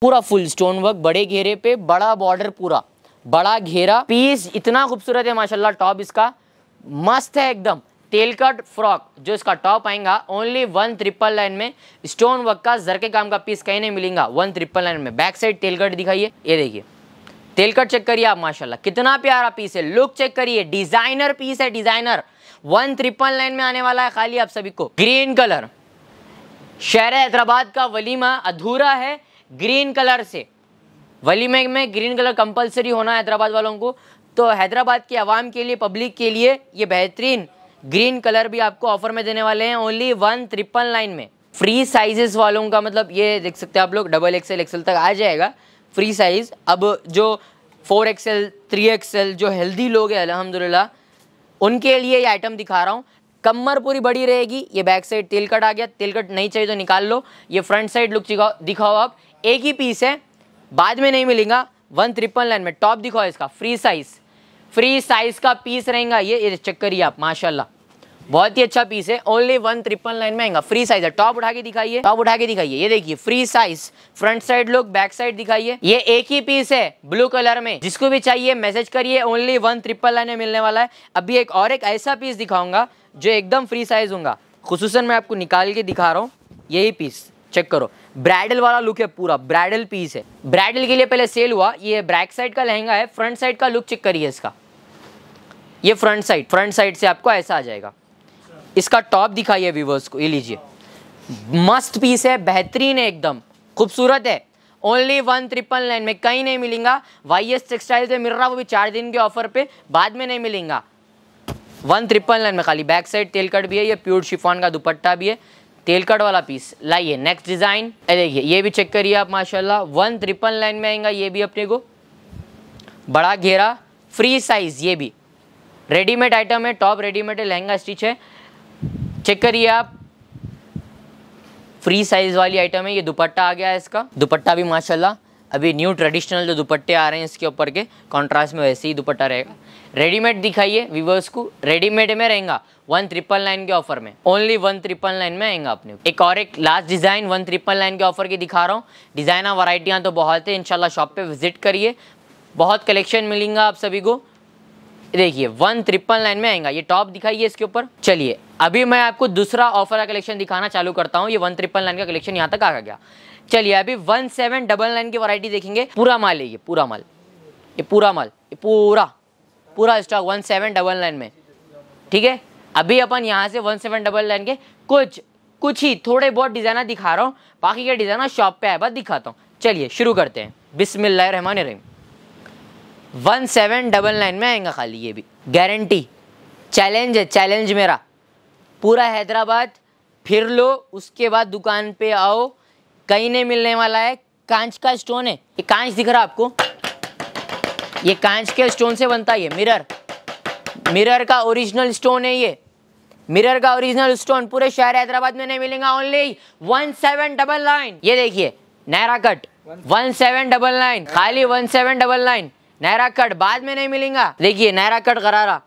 पूरा full stone work बड़े घेरे पे बड़ा बॉर्डर पूरा बड़ा घेरा पीस इतना खूबसूरत है माशाल्लाह टॉप इसका मस्त है एकदम तेल कट फ्रॉक जो इसका टॉप आएगा ओनली वन ट्रिपल लाइन में स्टोन वर्क का जर के काम का पीस कहीं नहीं मिलेगा वन ट्रिपल लाइन में बैक साइड तेल कट दिखाइए ये देखिए तेल कट चेक करिए आप माशाल्लाह कितना प्यारा पीस है लुक चेक करिए डिजाइनर पीस है डिजाइनर वन ट्रिपल लाइन में आने वाला है खाली आप सभी को ग्रीन कलर शहर हैदराबाद का वलीमा अधूरा है ग्रीन कलर से वली में में ग्रीन कलर कंपलसरी होना है हैदराबाद वालों को तो हैदराबाद की आवाम के लिए पब्लिक के लिए ये बेहतरीन ग्रीन कलर भी आपको ऑफर में देने वाले हैं ओनली वन ट्रिपल नाइन में फ्री साइजेस वालों का मतलब ये देख सकते हैं आप लोग डबल एक्सेल एक्सेल तक आ जाएगा फ्री साइज अब जो फोर एक्सेल थ्री एक्सेल जो हेल्दी लोग हैं अलहमदिल्ला उनके लिए ये आइटम दिखा रहा हूँ कमर पूरी बड़ी रहेगी ये बैक साइड तिलकट आ गया तिलकट नहीं चाहिए तो निकाल लो ये फ्रंट साइड लुक दिखाओ आप एक ही पीस है बाद में नहीं मिलेगा वन ट्रिपल नाइन में टॉप दिखाओ इसका फ्री साइज फ्री साइज का पीस रहेगा ये ये चेक करिए आप माशाल्लाह बहुत ही अच्छा पीस है ओनली वन ट्रिपल नाइन में आएगा फ्री साइज है टॉप उठा के दिखाइए टॉप उठा के दिखाइए ये देखिए free size front side look back side दिखाइए ये एक ही पीस है ब्लू कलर में जिसको भी चाहिए मैसेज करिए ओनली वन ट्रिपल नाइन में मिलने वाला है अभी एक और एक ऐसा पीस दिखाऊंगा जो एकदम फ्री साइज होगा खसूस मैं आपको निकाल के दिखा रहा हूँ यही पीस चेक करो ब्राइडल वाला लुक है पूरा ब्राइडल पीस है ब्राइडल के लिए पहले सेल हुआ ये बैक साइड का लहंगा है फ्रंट साइड का लुक चेक करिए इसका ये फ्रंट साइड फ्रंट साइड से आपको ऐसा आ जाएगा इसका टॉप दिखाइए व्यूवर्स को ये लीजिए मस्त पीस है बेहतरीन है एकदम खूबसूरत है ओनली वन ट्रिपल नाइन में कहीं नहीं मिलेगा वाई एस टेक्सटाइल से मिल रहा वो भी चार दिन के ऑफर पे बाद में नहीं मिलेगा वन ट्रिपल नाइन में खाली बैक साइड तेलकट भी है ये प्योर शिफॉन का दुपट्टा भी है तेल कट वाला पीस लाइए नेक्स्ट डिज़ाइन देखिए ये भी चेक करिए आप माशाल्लाह वन ट्रिपल लाइन में आएगा ये भी अपने को बड़ा घेरा फ्री साइज़ ये भी रेडीमेड आइटम है टॉप रेडीमेड है लहंगा स्टिच है चेक करिए आप फ्री साइज़ वाली आइटम है ये दुपट्टा आ गया है इसका दुपट्टा भी माशाल्लाह अभी न्यू ट्रेडिशनल जो दुपट्टे आ रहे हैं इसके ऊपर के कॉन्ट्रास्ट में वैसे ही दुपट्टा रहेगा रेडीमेड दिखाइए व्यूवर्स को रेडीमेड में रहेगा वन ट्रिपल नाइन के ऑफर में ओनली वन ट्रिपल नाइन में आएगा अपने एक और एक last design one triple nine के ऑफर की दिखा रहा हूँ डिज़ाइन और वराइटियाँ तो बहुत है इनशाला शॉप पे विजिट करिए बहुत कलेक्शन मिलेंगे आप सभी को देखिए वन ट्रिपल नाइन में आएगा ये टॉप दिखाइए इसके ऊपर चलिए अभी मैं आपको दूसरा ऑफर का कलेक्शन दिखाना चालू करता हूँ ये वन ट्रिपल नाइन का कलेक्शन यहाँ तक आ गया चलिए अभी वन सेवन डबल नाइन की वरायटी देखेंगे पूरा माल है ये पूरा माल ये पूरा माल ये पूरा पूरा stock one seven double nine में ठीक है अभी अपन यहाँ से वन सेवन डबल नाइन के कुछ कुछ ही थोड़े बहुत डिज़ाइना दिखा रहा हूँ बाकी के डिज़ाइना शॉप पे आए बात दिखाता हूँ चलिए शुरू करते हैं बिस्मिल्ल रहमान रही वन सेवन डबल नाइन में आएगा खाली ये भी गारंटी चैलेंज है चैलेंज मेरा पूरा हैदराबाद फिर लो उसके बाद दुकान पे आओ कहीं नहीं मिलने वाला है कांच का स्टोन है ये कांच दिख रहा आपको ये कांच के स्टोन से बनता है मिरर मिरर का ओरिजिनल स्टोन है ये मिरर का ओरिजिनल स्टोन पूरे शहर हैदराबाद में नहीं मिलेगा only one seven double nine ये देखिए Naira cut one seven double nine खाली one seven double nine Naira cut बाद में नहीं मिलेगा देखिए नायरा कट करारा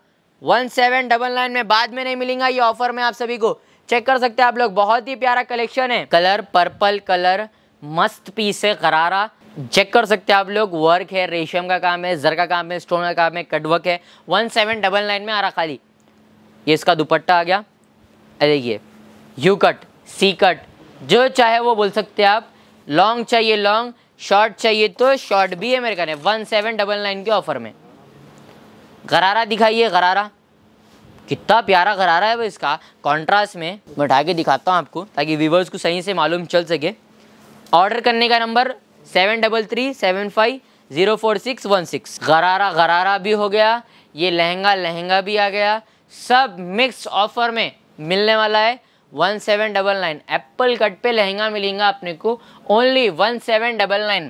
वन सेवन डबल नाइन में बाद में नहीं मिलेगा ये ऑफर में आप सभी को चेक कर सकते हैं आप लोग बहुत ही प्यारा कलेक्शन है कलर पर्पल कलर मस्त पीस है करारा चेक कर सकते हैं आप लोग वर्क है रेशम का काम है जर का काम है स्टोन का काम है कटवर्क है वन सेवन डबल नाइन में आ रहा खाली ये इसका दुपट्टा आ गया देखिए यू कट सी कट जो चाहे वो बोल सकते हैं आप लॉन्ग चाहिए लॉन्ग शॉर्ट चाहिए तो शॉर्ट भी है मेरे कहने वन सेवन डबल नाइन के ऑफर में गरारा दिखाइए गरारा कितना प्यारा गरारा है वो इसका कॉन्ट्रास्ट में मैं उठा के दिखाता हूँ आपको ताकि व्यूवर्स को सही से मालूम चल सके ऑर्डर करने का number seven double three seven five zero four six one six gharara gharara भी हो गया ये लहंगा लहंगा भी आ गया सब मिक्स ऑफर में मिलने वाला है one seven double nine apple cut पे लहंगा मिलेगा अपने को only one seven double nine में